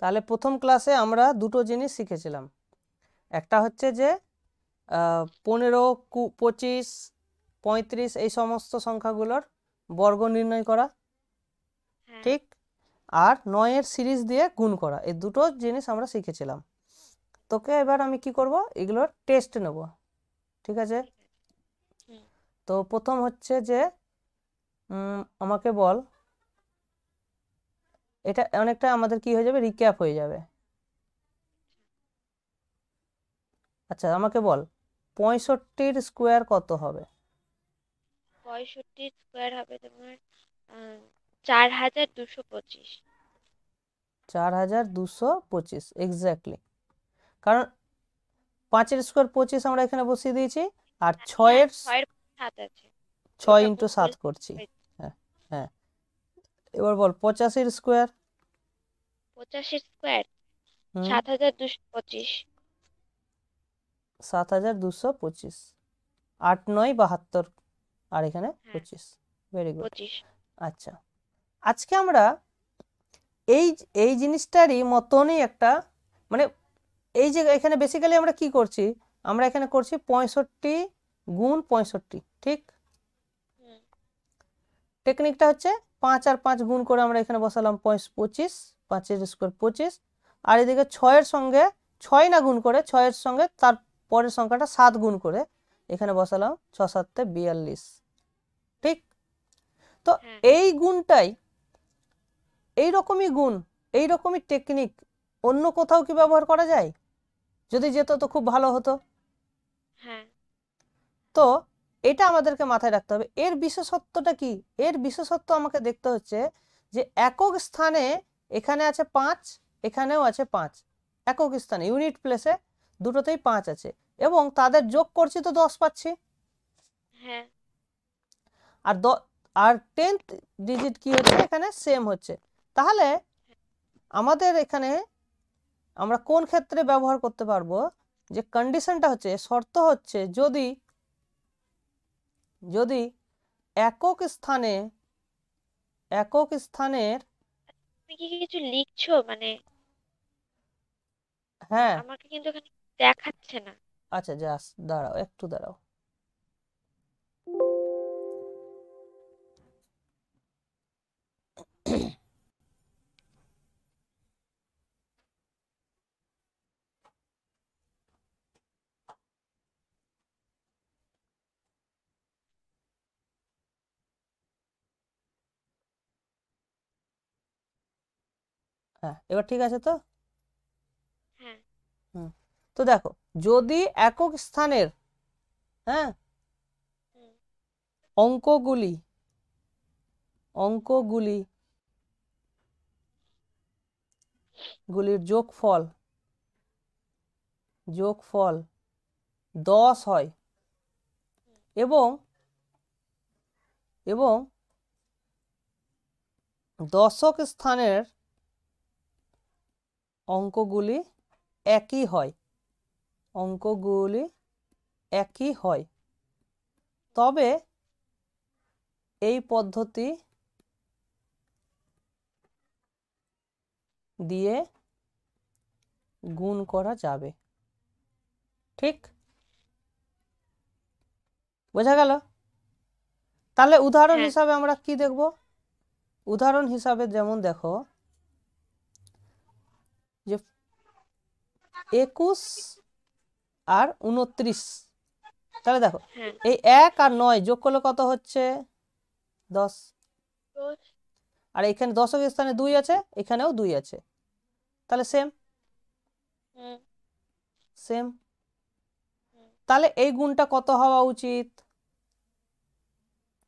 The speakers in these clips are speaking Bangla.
তাহলে প্রথম ক্লাসে আমরা দুটো জিনিস শিখেছিলাম একটা হচ্ছে যে পনেরো কু পঁচিশ পঁয়ত্রিশ এই সমস্ত সংখ্যাগুলোর বর্গ নির্ণয় করা হ্যাঁ। ঠিক আর নয়ের সিরিজ দিয়ে গুণ করা এই দুটো জিনিস আমরা শিখেছিলাম তোকে এবার আমি কি করব এগুলোর টেস্ট নেব ঠিক আছে তো প্রথম হচ্ছে যে আমাকে বল এটা অনেকটা আমাদের কি হয়ে যাবে রিক্যাপ হয়ে যাবে আচ্ছা আমাকে বল পঁয়ষট্টির স্কোয়ার কত হবে হবে তোমার চার হাজার দুশো পঁচিশ চার হাজার দুশো পঁচিশ এক্স্যাক্টলি কারণ পাঁচের স্কোয়ার পঁচিশ আমরা এখানে বসিয়ে দিয়েছি আর হ্যাঁ, ছয়ের ছয় ইন্টু সাত করছি হ্যাঁ হ্যাঁ এবার বল পঁচাশির স্কোয়ার পঁচাশি স্কোয়ার সাত হাজার দুশো পঁচিশ সাত হাজার দুশো পঁচিশ আট নয় বাহাত্তর আর এখানে হ্যাঁ। পঁচিশ ভেরি গুড আচ্ছা আজকে আমরা এই এই জিনিসটারই মতনই একটা মানে এই যে এখানে বেসিক্যালি আমরা কি করছি আমরা এখানে করছি পঁয়ষট্টি গুণ পঁয়ষট্টি ঠিক টেকনিকটা হচ্ছে পাঁচ আর পাঁচ গুণ করে আমরা এখানে বসালাম পঁয় পঁচিশ পাঁচের স্কোয়ার পঁচিশ আর এদিকে ছয়ের সঙ্গে ছয় না গুণ করে ছয়ের সঙ্গে তার পরের সংখ্যাটা সাত গুণ করে এখানে বসালাম ছ সাতটা বিয়াল্লিশ ঠিক তো হ্যাঁ। এই গুণটাই এই রকমই গুণ এই রকমই টেকনিক অন্য কোথাও কি ব্যবহার করা যায় যদি যেত তো খুব ভালো হতো হ্যাঁ। তো এটা আমাদেরকে মাথায় রাখতে হবে এর বিশেষত্বটা কি এর বিশেষত্ব আমাকে দেখতে হচ্ছে যে একক স্থানে এখানে আছে পাঁচ এখানেও আছে পাঁচ একক স্থানে ইউনিট প্লেসে দুটোতেই পাঁচ আছে এবং তাদের যোগ করছি তো দশ পাচ্ছি হ্যাঁ। আর আর টেন্থ ডিজিট কি হচ্ছে এখানে সেম হচ্ছে তাহলে আমাদের এখানে আমরা কোন ক্ষেত্রে ব্যবহার করতে পারবো যে কন্ডিশনটা হচ্ছে শর্ত হচ্ছে যদি যদি একক স্থানে একক স্থানের তুমি কি কিছু লিখছো মানে হ্যাঁ আমাকে কিন্তু এখানে দেখাচ্ছে না আচ্ছা জাস্ট দাঁড়াও একটু দাঁড়াও হ্যাঁ এবার ঠিক আছে তো হ্যাঁ হুম তো দেখো যদি একক স্থানের হ্যাঁ অঙ্কগুলি অঙ্কগুলি গুলির যোগফল যোগফল দশ হয় এবং এবং দশক স্থানের অঙ্কগুলি একই হয় অঙ্কগুলি একই হয় তবে এই পদ্ধতি দিয়ে গুণ করা যাবে ঠিক বোঝা গেল তাহলে উদাহরণ হ্যাঁ। হিসাবে আমরা কি দেখব উদাহরণ হিসাবে যেমন দেখো যে একুশ আর উনত্রিশ তাহলে দেখো হ্যাঁ। এই এক আর নয় যোগ করলে কত হচ্ছে দশ আর এখানে দশক স্থানে দুই আছে এখানেও দুই আছে তাহলে সেম সেম তাহলে এই গুণটা কত হওয়া উচিত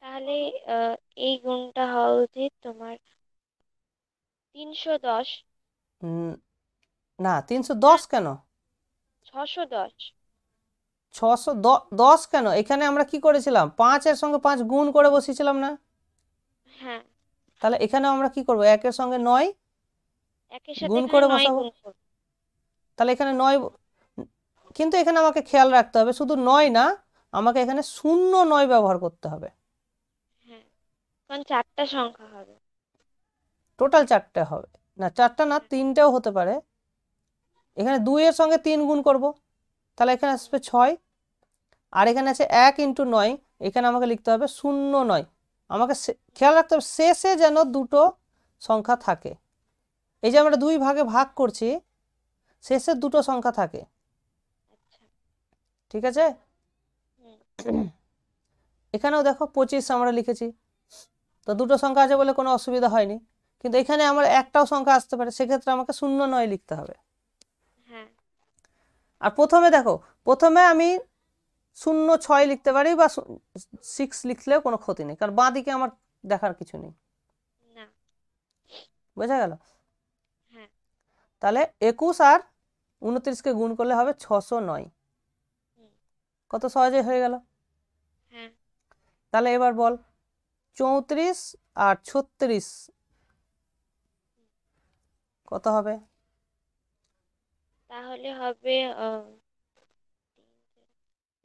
তাহলে এই গুণটা হওয়া উচিত তোমার তিনশো দশ না তিনশো দশ কেন ছশো দশ ছশো দশ কেন এখানে আমরা কি করেছিলাম পাঁচের সঙ্গে পাঁচ গুণ করে বসিয়েছিলাম না হ্যাঁ তাহলে এখানে আমরা কি করব একের সঙ্গে নয় গুণ করে বসাবো তাহলে এখানে নয় কিন্তু এখানে আমাকে খেয়াল রাখতে হবে শুধু নয় না আমাকে এখানে শূন্য নয় ব্যবহার করতে হবে হ্যাঁ, সংখ্যা হবে টোটাল চারটে হবে না চারটা না তিনটেও হতে পারে এখানে দুইয়ের সঙ্গে তিন গুণ করব তাহলে এখানে আসবে ছয় আর এখানে আছে এক ইন্টু নয় এখানে আমাকে লিখতে হবে শূন্য নয় আমাকে খেয়াল রাখতে হবে শেষে যেন দুটো সংখ্যা থাকে এই যে আমরা দুই ভাগে ভাগ করছি শেষের দুটো সংখ্যা থাকে ঠিক আছে এখানেও দেখো পঁচিশ আমরা লিখেছি তো দুটো সংখ্যা আছে বলে কোনো অসুবিধা হয়নি কিন্তু এখানে আমার একটাও সংখ্যা আসতে পারে সেক্ষেত্রে আমাকে শূন্য নয় লিখতে হবে আর প্রথমে দেখো প্রথমে আমি শূন্য ছয় লিখতে পারি বা সিক্স লিখলেও কোনো ক্ষতি নেই কারণ বাঁ দিকে আমার দেখার কিছু নেই বোঝা গেল হ্যাঁ। তাহলে একুশ আর উনত্রিশকে গুণ করলে হবে ছশো নয় কত সহজে হয়ে গেল হ্যাঁ। তাহলে এবার বল চৌত্রিশ আর ছত্রিশ কত হবে তাহলে হবে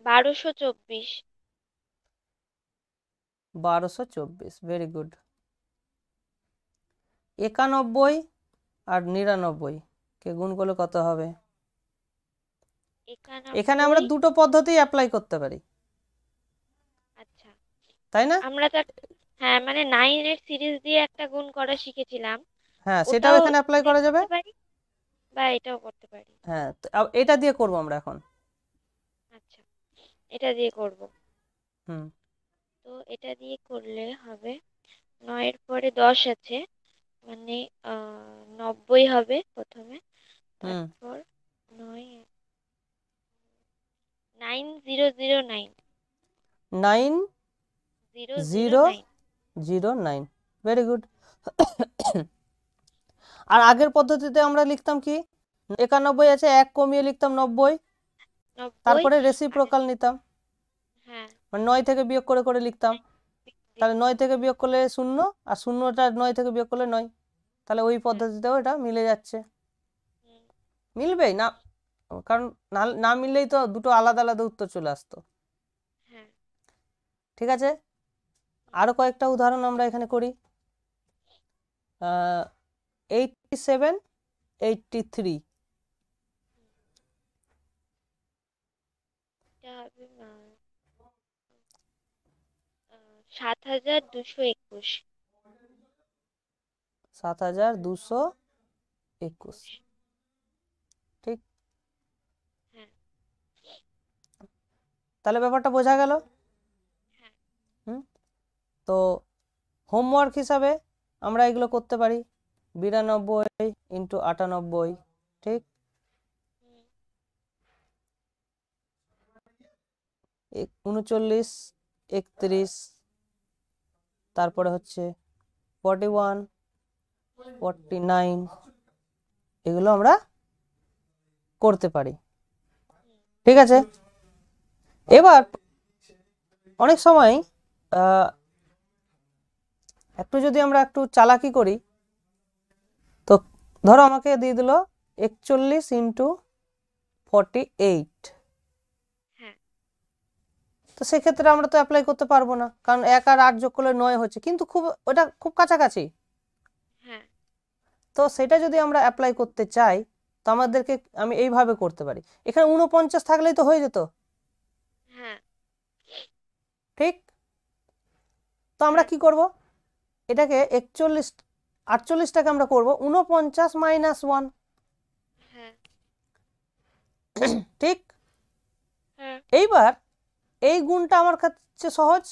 বারোশো চব্বিশ বারোশো চব্বিশ ভেরি গুড একানব্বই আর নিরানব্বই কে গুণ করলে কত হবে এখানে আমরা দুটো পদ্ধতি অ্যাপ্লাই করতে পারি আচ্ছা। তাই না আমরা তো হ্যাঁ মানে নাইন এর সিরিজ দিয়ে একটা গুণ করা শিখেছিলাম হ্যাঁ সেটাও এখানে অ্যাপ্লাই করা যাবে বা এটাও করতে পারি হ্যাঁ এটা দিয়ে করব আমরা এখন আচ্ছা এটা দিয়ে করব হুম তো এটা দিয়ে করলে হবে নয়ের পরে দশ আছে মানে নব্বই হবে প্রথমে তারপর নয় nine zero zero nine nine zero zero zero nine very good আর আগের পদ্ধতিতে আমরা লিখতাম কি একানব্বই আছে এক কমিয়ে লিখতাম নব্বই তারপরে রেসিপ্রোকাল নিতাম হ্যাঁ। মানে নয় থেকে বিয়োগ করে করে লিখতাম তাহলে নয় থেকে বিয়োগ করলে শূন্য আর শূন্যটা নয় থেকে বিয়োগ করলে নয় তাহলে ওই পদ্ধতিতেও এটা মিলে যাচ্ছে মিলবেই না কারণ না মিললেই তো দুটো আলাদা আলাদা উত্তর চলে আসতো হ্যাঁ। ঠিক আছে আরো কয়েকটা উদাহরণ আমরা এখানে করি এইটটি সেভেন এইটটি থ্রি সাত হাজার দুশো একুশ সাত হাজার দুশো একুশ ঠিক হ্যাঁ। তাহলে ব্যাপারটা বোঝা গেল হ্যাঁ। হুম তো হোমওয়ার্ক হিসাবে আমরা এগুলো করতে পারি বিরানব্বই ইন্টু আটানব্বই ঠিক উনচল্লিশ একত্রিশ তারপরে হচ্ছে ফর্টি ওয়ান ফর্টি নাইন এগুলো আমরা করতে পারি ঠিক আছে এবার অনেক সময় একটু যদি আমরা একটু চালাকি করি ধরো আমাকে দিয়ে দিল একচল্লিশ ইন্টু ফর্টি এইট তো সেক্ষেত্রে আমরা তো অ্যাপ্লাই করতে পারবো না কারণ এক আর আট যোগ করলে নয় হচ্ছে কিন্তু খুব ওটা খুব কাছাকাছি হ্যাঁ। তো সেটা যদি আমরা অ্যাপ্লাই করতে চাই তো আমাদেরকে আমি এইভাবে করতে পারি এখানে উনপঞ্চাশ থাকলেই তো হয়ে যেত হ্যাঁ। ঠিক তো আমরা হ্যাঁ। কি করব এটাকে একচল্লিশ আটচল্লিশটাকে আমরা করব উনপঞ্চাশ মাইনাস ওয়ান ঠিক হ্যাঁ। এইবার এই গুণটা আমার কাছে সহজ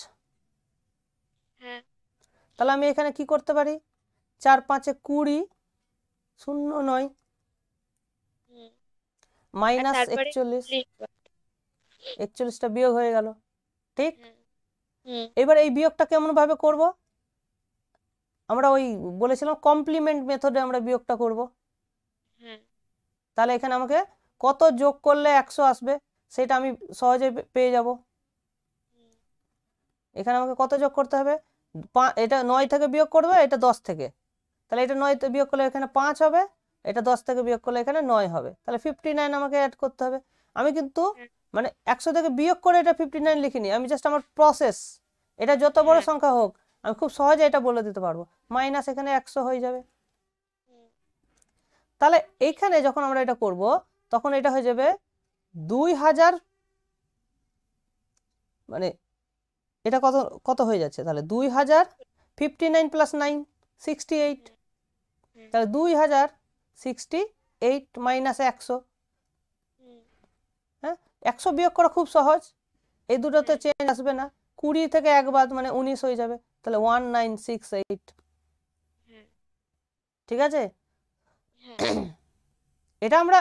হ্যাঁ। তাহলে আমি এখানে কি করতে পারি চার পাঁচে কুড়ি শূন্য নয় মাইনাস একচল্লিশ একচল্লিশটা বিয়োগ হয়ে গেল ঠিক হ্যাঁ। এবার এই বিয়োগটা কেমন ভাবে করবো আমরা ওই বলেছিলাম কমপ্লিমেন্ট মেথডে আমরা বিয়োগটা করব তাহলে এখানে আমাকে কত যোগ করলে একশো আসবে সেটা আমি সহজে পেয়ে যাব এখানে আমাকে কত যোগ করতে হবে এটা নয় থেকে বিয়োগ করবে এটা দশ থেকে তাহলে এটা নয়তে বিয়োগ করলে এখানে পাঁচ হবে এটা দশ থেকে বিয়োগ করলে এখানে নয় হবে তাহলে ফিফটি নাইন আমাকে অ্যাড করতে হবে আমি কিন্তু মানে একশো থেকে বিয়োগ করে এটা ফিফটি নাইন লিখিনি আমি জাস্ট আমার প্রসেস এটা যত বড় সংখ্যা হোক আমি খুব সহজে এটা বলে দিতে পারবো মাইনাস এখানে একশো হয়ে যাবে তাহলে এইখানে যখন আমরা এটা করব তখন এটা হয়ে যাবে দুই হাজার মানে এটা কত কত হয়ে যাচ্ছে তাহলে দুই হাজার fifty nine plus nine sixty eight তাহলে দুই হাজার সিক্সটি এইট মাইনাস একশো হ্যাঁ একশো বিয়োগ করা খুব সহজ এই দুটোতে চেঞ্জ আসবে না কুড়ি থেকে এক বাদ মানে উনিশ হয়ে যাবে তাহলে ওয়ান নাইন সিক্স এইট ঠিক আছে হ্যাঁ। এটা আমরা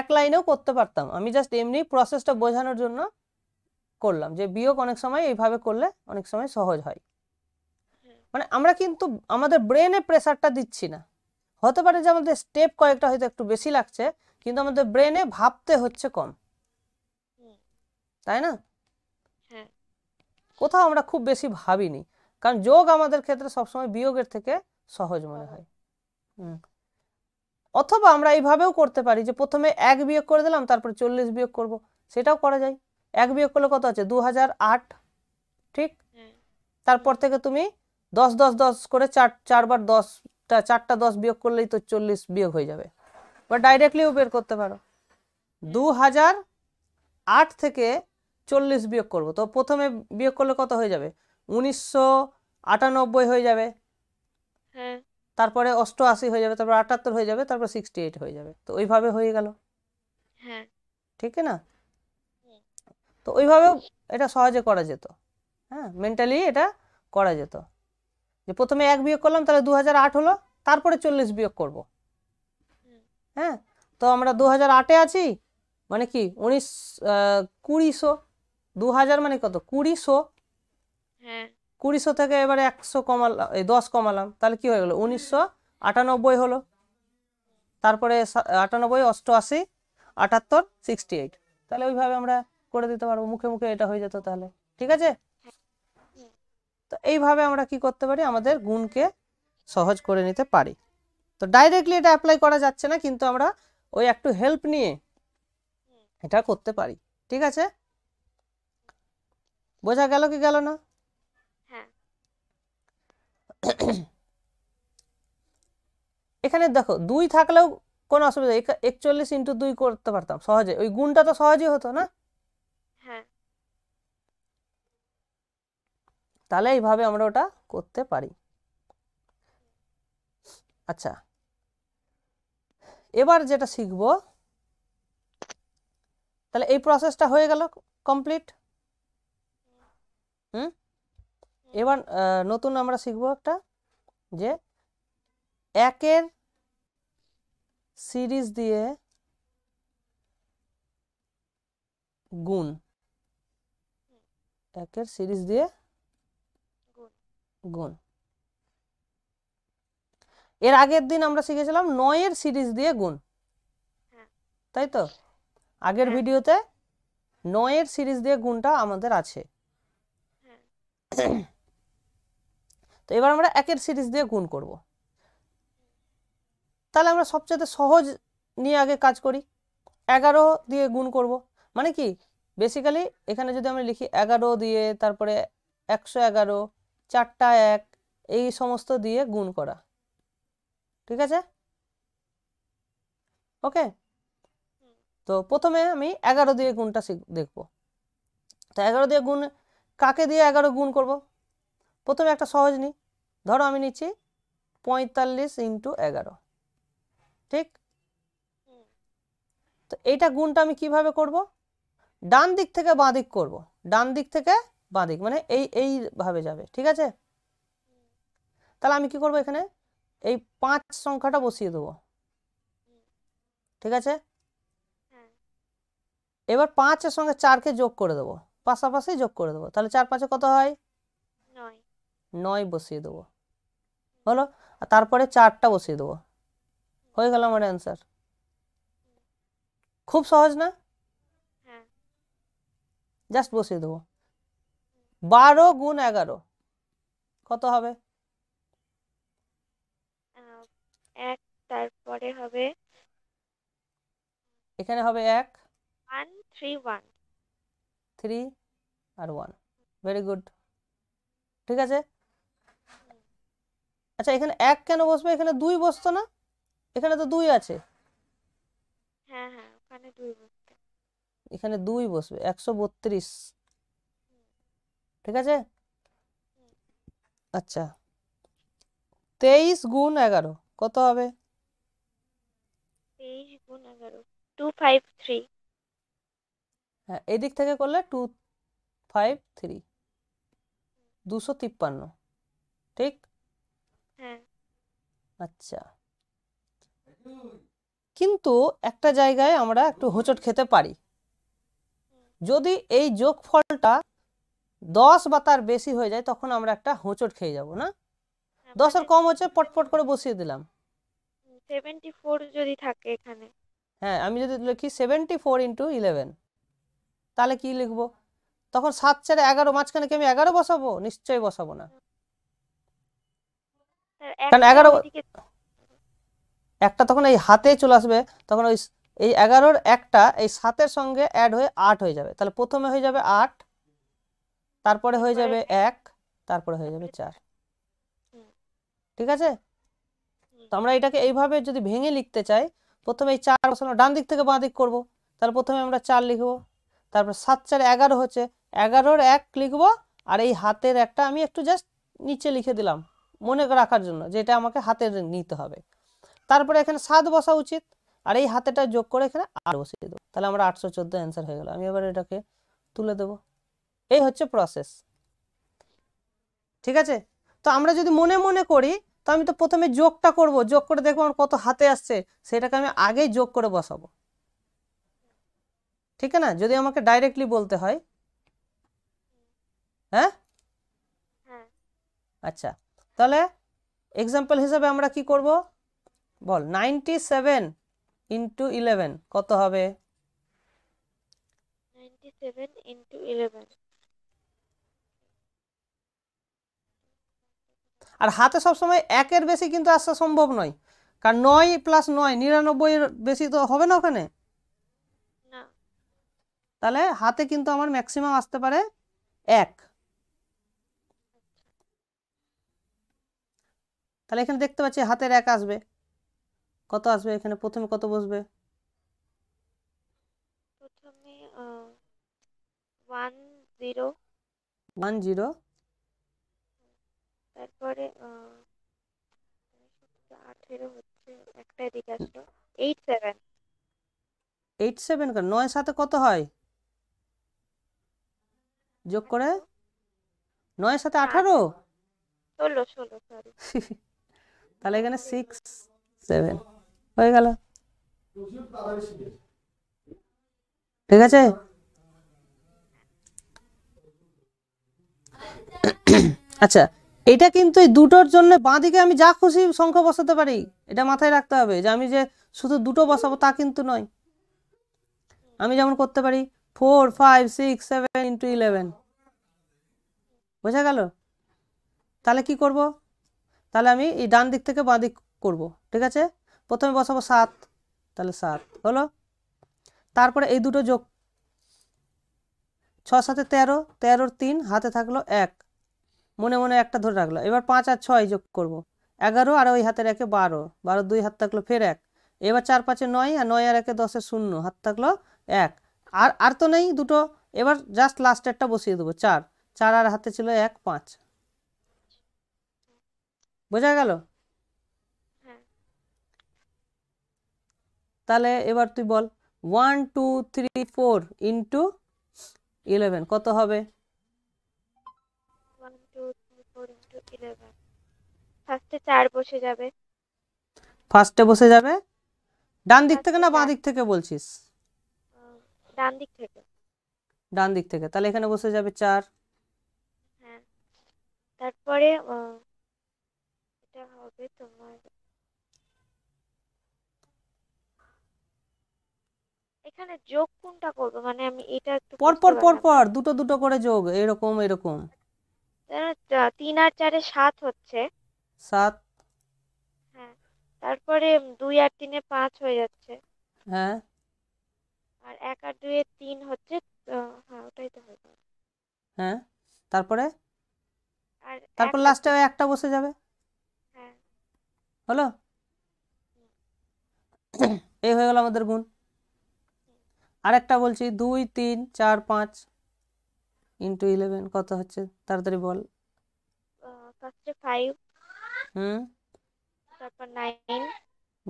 এক লাইনেও করতে পারতাম আমি জাস্ট এমনি প্রসেসটা বোঝানোর জন্য করলাম যে বিয়োগ অনেক সময় এইভাবে করলে অনেক সময় সহজ হয় হ্যাঁ। মানে আমরা কিন্তু আমাদের ব্রেনে প্রেসারটা দিচ্ছি না হতে পারে যে আমাদের স্টেপ কয়েকটা হয়তো একটু বেশি লাগছে কিন্তু আমাদের ব্রেনে ভাবতে হচ্ছে কম তাই না হ্যাঁ। কোথাও আমরা খুব বেশি ভাবিনি কারণ যোগ আমাদের ক্ষেত্রে সবসময় বিয়োগের থেকে সহজ মনে হয় অথবা আমরা এইভাবেও করতে পারি যে প্রথমে এক বিয়োগ করে দিলাম তারপর চল্লিশ বিয়োগ করব সেটাও করা যায় এক বিয়োগ করলে কত আছে দু ঠিক হ্যাঁ। তারপর থেকে তুমি দশ দশ দশ করে চার চারবার দশটা চারটা দশ বিয়োগ করলেই তো চল্লিশ বিয়োগ হয়ে যাবে বা ডাইরেক্টলিও বের করতে পারো দু হাজার আট থেকে চল্লিশ বিয়োগ করবো তো প্রথমে বিয়োগ করলে কত হয়ে যাবে উনিশশো আটানব্বই হয়ে যাবে হ্যাঁ তারপরে অষ্টআশি হয়ে যাবে তারপর আটাত্তর হয়ে যাবে তারপর সিক্সটি এইট হয়ে যাবে তো ওইভাবে হয়ে গেল হ্যাঁ ঠিক না তো ওইভাবে এটা সহজে করা যেত হ্যাঁ মেন্টালি এটা করা যেত যে প্রথমে এক বিয়োগ করলাম তাহলে দু হলো তারপরে চল্লিশ বিয়োগ করব হ্যাঁ তো আমরা দু হাজার আটে আছি মানে কি উনিশ কুড়িশো দু হাজার মানে কত কুড়িশো হ্যাঁ। কুড়িশো থেকে এবারে একশো কমালাম এই দশ কমালাম তাহলে কি হয়ে গেলো উনিশশো আটানব্বই হলো তারপরে আটানব্বই অষ্টআশি আটাত্তর সিক্সটি এইট তাহলে ওইভাবে আমরা করে দিতে পারবো মুখে মুখে এটা হয়ে যেত তাহলে ঠিক আছে তো এইভাবে আমরা কি করতে পারি আমাদের গুণকে সহজ করে নিতে পারি তো ডাইরেক্টলি এটা অ্যাপ্লাই করা যাচ্ছে না কিন্তু আমরা ওই একটু হেল্প নিয়ে এটা করতে পারি ঠিক আছে বোঝা গেল কি গেল না এখানে দেখো দুই থাকলেও কোনো অসুবিধা একচল্লিশ ইন্টু দুই করতে পারতাম সহজে ওই গুণটা তো সহজেই হতো না হ্যাঁ। তাহলে এইভাবে আমরা ওটা করতে পারি আচ্ছা এবার যেটা শিখব তাহলে এই প্রসেসটা হয়ে গেল কমপ্লিট হুম এবার নতুন আমরা শিখব একটা যে একের সিরিজ দিয়ে গুণ একের সিরিজ দিয়ে গুণ এর আগের দিন আমরা শিখেছিলাম নয়ের সিরিজ দিয়ে গুণ হ্যাঁ। তাই তো আগের হ্যাঁ। ভিডিওতে নয়ের সিরিজ দিয়ে গুণটা আমাদের আছে হ্যাঁ। তো এবার আমরা একের সিরিজ দিয়ে গুণ করব তাহলে আমরা সবচেয়ে সহজ নিয়ে আগে কাজ করি এগারো দিয়ে গুণ করব মানে কি বেসিক্যালি এখানে যদি আমরা লিখি এগারো দিয়ে তারপরে একশো এগারো চারটা এক এই সমস্ত দিয়ে গুণ করা ঠিক আছে ওকে তো প্রথমে আমি এগারো দিয়ে গুণটা দেখব তো এগারো দিয়ে গুণ কাকে দিয়ে এগারো গুণ করব প্রথমে একটা সহজ নিই ধরো আমি নিচ্ছি পঁয়তাল্লিশ ইন্টু এগারো ঠিক তো এইটা গুণটা আমি কিভাবে করব ডান দিক থেকে বাঁদিক দিক করবো ডান দিক থেকে বাঁদিক মানে এই এইভাবে যাবে ঠিক আছে তাহলে আমি কি করব এখানে এই পাঁচ সংখ্যাটা বসিয়ে দেবো ঠিক আছে এবার পাঁচের সঙ্গে চারকে যোগ করে দেবো পাশাপাশি যোগ করে দেবো তাহলে চার পাঁচে কত হয় নয় বসিয়ে দেবো হলো আর তারপরে চারটা বসিয়ে দেবো হয়ে গেল আমার অ্যান্সার খুব সহজ না জাস্ট হ্যাঁ। বসিয়ে দেবো বারো গুণ এগারো কত হবে এক তারপরে হবে এখানে হবে এক ওয়ান থ্রি ওয়ান থ্রি আর ওয়ান ভেরি গুড ঠিক আছে আচ্ছা এখানে এক কেন বসবে এখানে দুই বসতো না এখানে তো দুই আছে হ্যাঁ হ্যাঁ এখানে দুই বসবে একশো বত্রিশ ঠিক আছে আচ্ছা তেইশ গুণ এগারো কত হবে তেইশ গুণ এগারো টু ফাইভ থ্রি হ্যাঁ এদিক থেকে করলে টু ফাইভ থ্রি দুশো তিপ্পান্ন ঠিক হ্যাঁ। আচ্ছা কিন্তু একটা জায়গায় আমরা একটু হোঁচট খেতে পারি যদি এই যোগফলটা দশ বা তার বেশি হয়ে যায় তখন আমরা একটা হোঁচট খেয়ে যাব না হ্যাঁ, দশের মানে কম হচ্ছে পটপট করে বসিয়ে দিলাম 74 যদি থাকে এখানে হ্যাঁ আমি যদি লিখি সেভেন্টি ফোর ইন্টু ইলেভেন তাহলে কি লিখবো তখন সাত চারে এগারো মাঝখানে কি আমি এগারো বসাবো নিশ্চয়ই বসাবো না কারণ এগারো একটা তখন এই হাতে চলে আসবে তখন ওই এই এগারোর একটা এই সাতের সঙ্গে অ্যাড হয়ে আট হয়ে যাবে তাহলে প্রথমে হয়ে যাবে আট তারপরে হয়ে যাবে এক তারপরে হয়ে যাবে চার ঠিক আছে তো আমরা এটাকে এইভাবে যদি ভেঙে লিখতে চাই প্রথমে এই চার বসানো ডান দিক থেকে বাঁ দিক করবো তাহলে প্রথমে আমরা চার লিখব তারপর সাত চার এগারো হচ্ছে এগারোর এক লিখবো আর এই হাতের একটা আমি একটু জাস্ট নিচে লিখে দিলাম মনে রাখার জন্য যে এটা আমাকে হাতে নিতে হবে তারপরে এখানে সাত বসা উচিত আর এই হাতেটা যোগ করে এখানে আর বসিয়ে দেবো তাহলে আমরা আটশো চোদ্দো অ্যান্সার হয়ে গেল আমি এবার এটাকে তুলে দেব এই হচ্ছে প্রসেস ঠিক আছে তো আমরা যদি মনে মনে করি তো আমি তো প্রথমে যোগটা করব যোগ করে দেখবো আমার কত হাতে আসছে সেটাকে আমি আগেই যোগ করে বসাবো ঠিক না যদি আমাকে ডাইরেক্টলি বলতে হয় হ্যাঁ, হ্যাঁ। আচ্ছা তাহলে এক্সাম্পল হিসাবে আমরা কি করব বল নাইনটি সেভেন ইন্টু ইলেভেন কত হবে আর হাতে সবসময় একের বেশি কিন্তু আসা সম্ভব নয় কারণ নয় প্লাস নয় নিরানব্বইয়ের বেশি তো হবে না ওখানে তাহলে হাতে কিন্তু আমার ম্যাক্সিমাম আসতে পারে এক তাহলে এখানে দেখতে পাচ্ছি হাতের এক আসবে কত আসবে এখানে প্রথমে কত বসবে প্রথমে ওয়ান জিরো ওয়ান জিরো তারপরে আঠেরো হচ্ছে একটা এদিকে আসলো এইট সেভেন এইট সেভেন নয় সাথে কত হয় যোগ করে নয় সাথে আঠারো ষোলো ষোলো সরি তাহলে এখানে সিক্স সেভেন হয়ে গেল ঠিক আছে আচ্ছা এটা কিন্তু এই দুটোর জন্য বাঁদিকে আমি যা খুশি সংখ্যা বসাতে পারি এটা মাথায় রাখতে হবে যে আমি যে শুধু দুটো বসাবো তা কিন্তু নয় আমি যেমন করতে পারি four five six seven into eleven বোঝা গেল তাহলে কি করবো তাহলে আমি এই ডান দিক থেকে বাঁ দিক করবো ঠিক আছে প্রথমে বসাবো সাত তাহলে সাত হলো তারপরে এই দুটো যোগ ছ সাথে তেরো তেরোর তিন হাতে থাকলো এক মনে মনে একটা ধরে রাখলো এবার পাঁচ আর ছয় যোগ করবো এগারো আর ওই হাতের একে বারো বারো দুই হাত থাকলো ফের এক এবার চার পাঁচে নয় আর নয় আর একে দশে শূন্য হাত থাকলো এক আর আর তো নেই দুটো এবার জাস্ট লাস্টেরটা বসিয়ে দেবো চার চার আর হাতে ছিল এক পাঁচ বোঝা গেল হ্যাঁ। তাহলে এবার তুই বল one two three four into eleven কত হবে ফার্স্টে বসে যাবে বসে যাবে ডান দিক থেকে না বাঁ দিক থেকে বলছিস ডান দিক থেকে ডান দিক থেকে তাহলে এখানে বসে যাবে চার হ্যাঁ তারপরে হবে তোমার এখানে যোগ কোনটা করব মানে আমি এটা একটু পর পর পর পর দুটো দুটো করে যোগ এরকম এরকম তিন আর চারে সাত হচ্ছে সাত হ্যাঁ তারপরে দুই আর তিনে পাঁচ হয়ে যাচ্ছে হ্যাঁ আর এক আর দুই এর তিন হচ্ছে হ্যাঁ ওটাই তো হয়ে হ্যাঁ তারপরে আর তারপর লাস্টে একটা বসে যাবে হলো এই হয়ে গেল আমাদের গুণ আরেকটা বলছি দুই তিন চার পাঁচ ইন্টু ইলেভেন কত হচ্ছে তাড়াতাড়ি বল ফাইভ হুম তারপর nine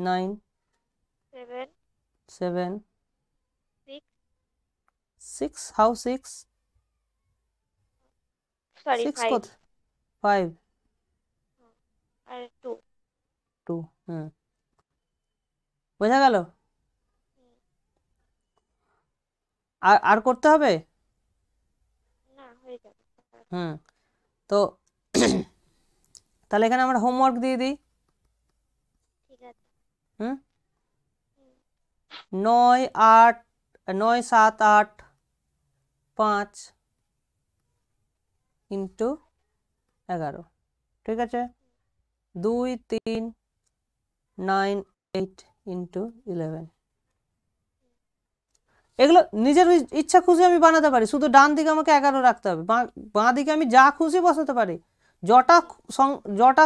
nine seven seven six six six five two two হুম বোঝা গেল আর আর করতে হবে হুম তো তাহলে এখানে আমরা হোমওয়ার্ক দিয়ে দিই হুম নয় আট নয় সাত আট পাঁচ ইন্টু এগারো ঠিক আছে দুই তিন নাইন এইট ইলেভেন এগুলো নিজের ইচ্ছা খুশি আমি বানাতে পারি শুধু ডান দিকে আমাকে এগারো রাখতে হবে বাঁ দিকে আমি যা খুশি বসাতে পারি যটা সং যটা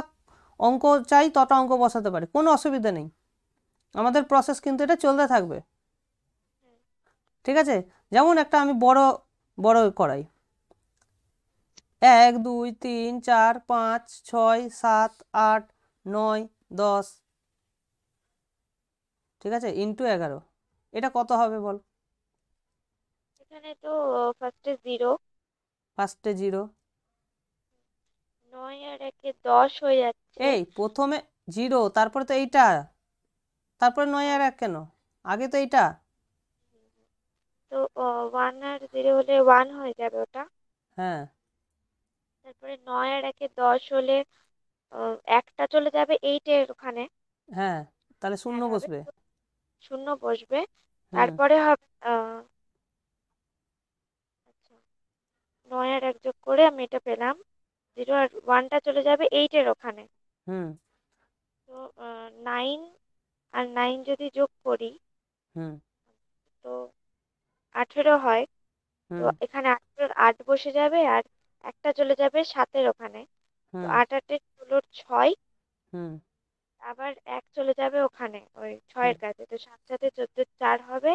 অঙ্ক চাই তটা অঙ্ক বসাতে পারি কোনো অসুবিধা নেই আমাদের প্রসেস কিন্তু এটা চলতে থাকবে ঠিক আছে যেমন একটা আমি বড় বড় করাই এক দুই তিন চার পাঁচ ছয় সাত আট নয় দশ ঠিক আছে ইন্টু এগারো এটা কত হবে বল এখানে তো ফার্স্টে জিরো ফার্স্টে জিরো নয় আর একে দশ হয়ে যাচ্ছে এই প্রথমে জিরো তারপরে তো এইটা তারপরে নয় আর এক কেন আগে তো এইটা তো ওয়ান আর জিরো হলে ওয়ান হয়ে যাবে ওটা হ্যাঁ তারপরে নয় আর একে দশ হলে একটা চলে যাবে এইটের ওখানে হ্যাঁ তাহলে শূন্য বসবে শূন্য বসবে হ্যাঁ। তারপরে হবে আহ, আচ্ছা, নয় আর এক যোগ করে আমি এটা পেলাম জিরো আর ওয়ানটা চলে যাবে এইটের ওখানে তো নাইন আর নাইন যদি যোগ করি হুম তো আঠেরো হয় তো এখানে আঠেরোর আট বসে যাবে আর একটা চলে যাবে সাতের ওখানে তো আট আটে ষোলোর ছয় হুম আবার এক চলে যাবে ওখানে ওই ছয়ের কাছে তো সাত সাথে চোদ্দ চার হবে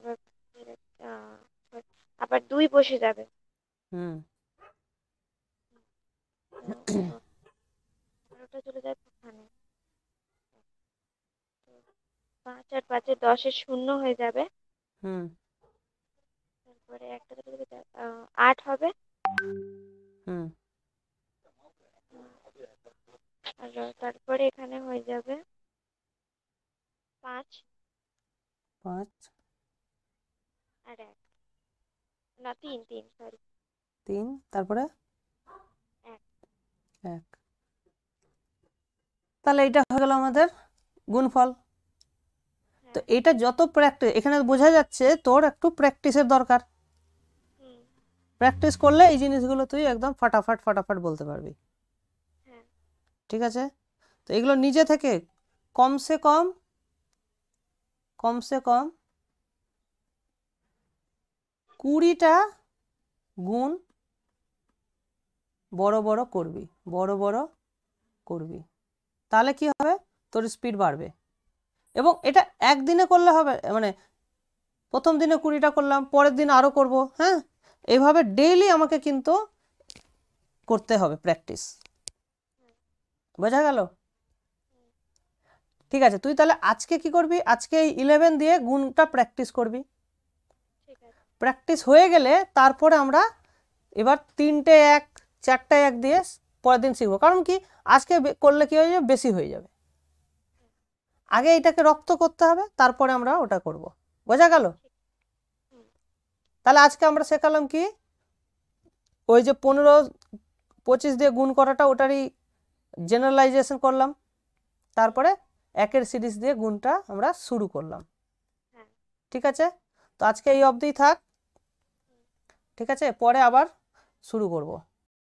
আবার আবার আবার দুই বসে যাবে হুম চলে যাবে ওখানে পাঁচ আর পাঁচে দশের শূন্য হয়ে যাবে হুম তারপরে একটা চলে যাবে আট হবে হুম আর তারপরে এখানে হয়ে যাবে পাঁচ পাঁচ আর এক না তিন তিন সরি তিন তারপরে এক এক তাহলে এটা হয়ে গেল আমাদের গুণফল তো হ্যাঁ। এটা যত প্র্যাকটিস এখানে বোঝা যাচ্ছে তোর একটু প্র্যাকটিসের দরকার প্র্যাকটিস করলে এই জিনিসগুলো তুই একদম ফাটাফাট ফাটাফাট বলতে পারবি ঠিক আছে তো এগুলো নিজে থেকে কমসে কম কমসে কম কুড়িটা গুণ বড় বড় করবি বড় বড় করবি তাহলে কি হবে তোর স্পিড বাড়বে এবং এটা একদিনে করলে হবে মানে প্রথম দিনে কুড়িটা করলাম পরের দিন আরও করব হ্যাঁ এইভাবে ডেইলি আমাকে কিন্তু করতে হবে প্র্যাকটিস বোঝা গেল ঠিক আছে তুই তাহলে আজকে কি করবি আজকে এই ইলেভেন দিয়ে গুণটা প্র্যাকটিস করবি প্র্যাকটিস হয়ে গেলে তারপরে আমরা এবার তিনটে এক চারটে এক দিয়ে পরের দিন শিখবো কারণ কি আজকে করলে কি হয়ে যাবে বেশি হয়ে যাবে আগে এটাকে রপ্ত করতে হবে তারপরে আমরা ওটা করব বোঝা গেল তাহলে আজকে আমরা শেখালাম কি ওই যে পনেরো পঁচিশ দিয়ে গুণ করাটা ওটারই জেনারেলাইজেশন করলাম তারপরে একের সিরিজ দিয়ে গুণটা আমরা শুরু করলাম হ্যাঁ। ঠিক আছে তো আজকে এই অবধি থাক ঠিক আছে পরে আবার শুরু করবো